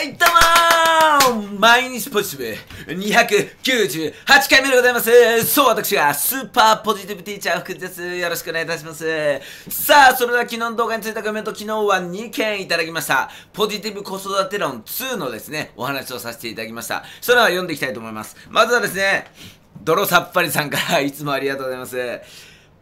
はいどうもー毎日ポジティブ298回目でございますそう、私がスーパーポジティブティーチャー福です。よろしくお願いいたします。さあ、それでは昨日の動画についたコメント、昨日は2件いただきました。ポジティブ子育て論2のですね、お話をさせていただきました。それでは読んでいきたいと思います。まずはですね、泥さっぱりさんからいつもありがとうございます。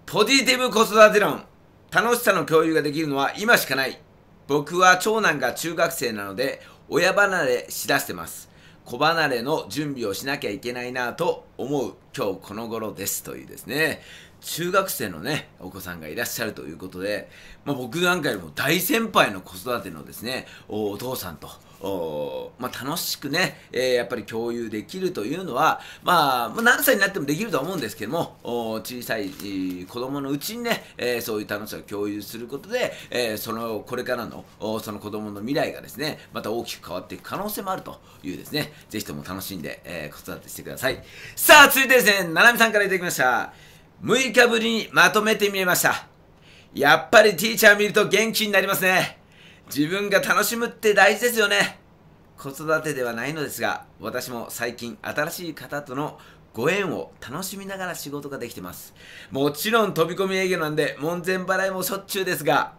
ポジティブ子育て論。楽しさの共有ができるのは今しかない。僕は長男が中学生なので、親離れしだしてます。子離れの準備をしなきゃいけないなと思う今日この頃ですというですね、中学生のね、お子さんがいらっしゃるということで、まあ、僕なんかよりも大先輩の子育てのですね、お父さんとまあ、楽しくね、えー、やっぱり共有できるというのは、まあ、まあ、何歳になってもできるとは思うんですけども、小さい子供のうちにね、えー、そういう楽しさを共有することで、えー、その、これからの、その子供の未来がですね、また大きく変わっていく可能性もあるというですね、ぜひとも楽しんで、え子育てしてください。さあ、続いてですね、ななみさんからいただきました。6日ぶりにまとめてみました。やっぱりティーチャー見ると元気になりますね。自分が楽しむって大事ですよね子育てではないのですが私も最近新しい方とのご縁を楽しみながら仕事ができてますもちろん飛び込み営業なんで門前払いもしょっちゅうですが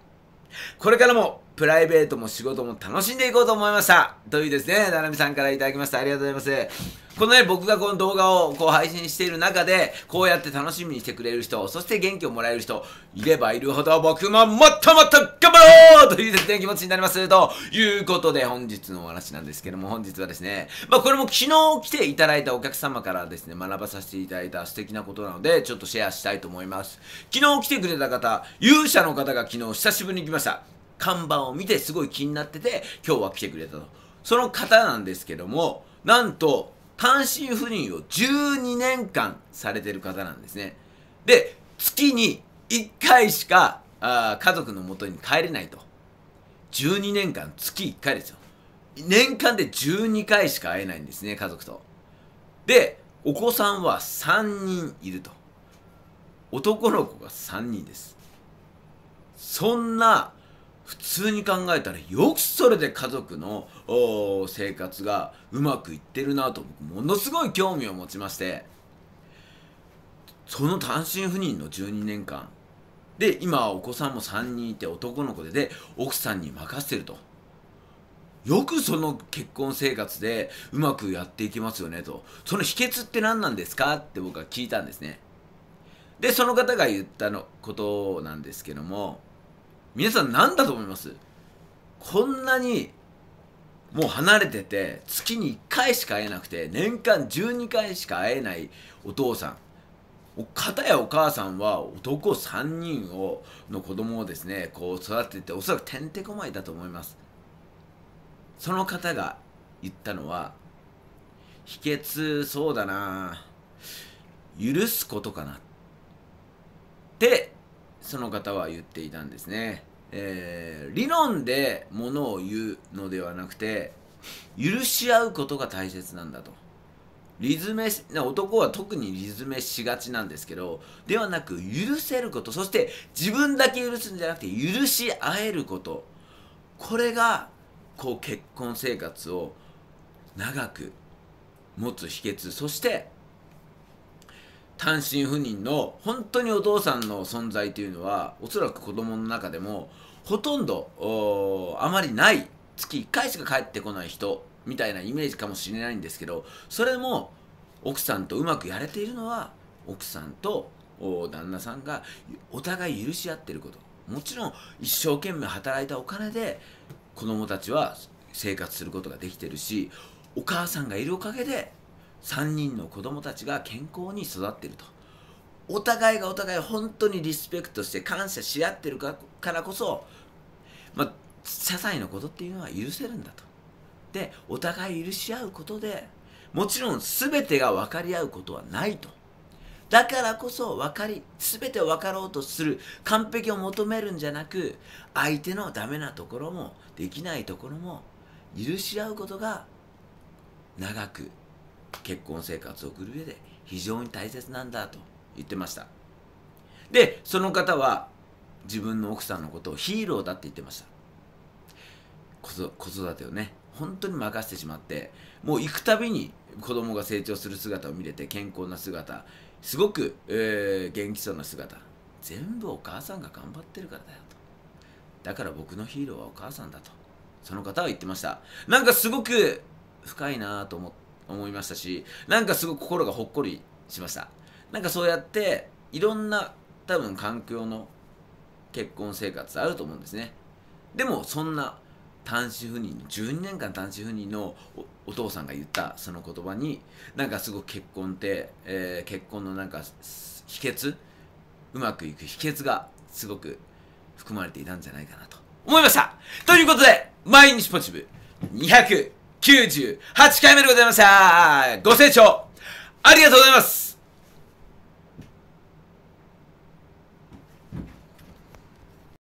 これからもプライベートも仕事も楽しんでいこうと思いました。というですね、ななみさんから頂きました。ありがとうございます。このね、僕がこの動画をこう配信している中で、こうやって楽しみにしてくれる人、そして元気をもらえる人、いればいるほど僕ももっともっと頑張ろうというですね、気持ちになります。ということで、本日のお話なんですけども、本日はですね、まあこれも昨日来ていただいたお客様からですね、学ばさせていただいた素敵なことなので、ちょっとシェアしたいと思います。昨日来てくれた方、勇者の方が昨日久しぶりに来ました。看板を見てすごい気になってて、今日は来てくれたと。その方なんですけども、なんと、単身赴任を12年間されてる方なんですね。で、月に1回しかあ家族のもとに帰れないと。12年間、月1回ですよ。年間で12回しか会えないんですね、家族と。で、お子さんは3人いると。男の子が3人です。そんな普通に考えたらよくそれで家族の生活がうまくいってるなと僕ものすごい興味を持ちましてその単身赴任の12年間で今はお子さんも3人いて男の子でで奥さんに任せてると。よくその結婚生活でうまくやっていきますよねと。その秘訣って何なんですかって僕は聞いたんですね。で、その方が言ったのことなんですけども、皆さん何だと思いますこんなにもう離れてて月に1回しか会えなくて年間12回しか会えないお父さん片やお母さんは男3人をの子供をですねこう育てておそらくてんてこまいだと思いますその方が言ったのは秘訣そうだな許すことかなってその方は言っていたんですね。えー、理論でものを言うのではなくて、許し合うことが大切なんだと。リズメ男は特にリズメしがちなんですけどではなく許せることそして自分だけ許すんじゃなくて許し合えることこれがこう結婚生活を長く持つ秘訣そして単身赴任の本当にお父さんの存在というのはおそらく子供の中でもほとんどあまりない月1回しか帰ってこない人みたいなイメージかもしれないんですけどそれも奥さんとうまくやれているのは奥さんと旦那さんがお互い許し合ってることもちろん一生懸命働いたお金で子供たちは生活することができてるしお母さんがいるおかげで3人の子供たちが健康に育っているとお互いがお互い本当にリスペクトして感謝し合ってるからこそ、まあ、些細なことっていうのは許せるんだとでお互い許し合うことでもちろん全てが分かり合うことはないとだからこそ分かり全てを分かろうとする完璧を求めるんじゃなく相手のダメなところもできないところも許し合うことが長く結婚生活を送る上で非常に大切なんだと言ってましたでその方は自分の奥さんのことをヒーローだって言ってました子育てをね本当に任せてしまってもう行くたびに子供が成長する姿を見れて健康な姿すごく、えー、元気そうな姿全部お母さんが頑張ってるからだよとだから僕のヒーローはお母さんだとその方は言ってましたなんかすごく深いなと思って思いましたし、なんかすごく心がほっこりしました。なんかそうやって、いろんな多分環境の結婚生活あると思うんですね。でもそんな単身赴任12年間単身赴任のお父さんが言ったその言葉になんかすごく結婚って、えー、結婚のなんか秘訣うまくいく秘訣がすごく含まれていたんじゃないかなと思いましたということで毎日ポジティブ200 98回目でございましたご清聴ありがとうございます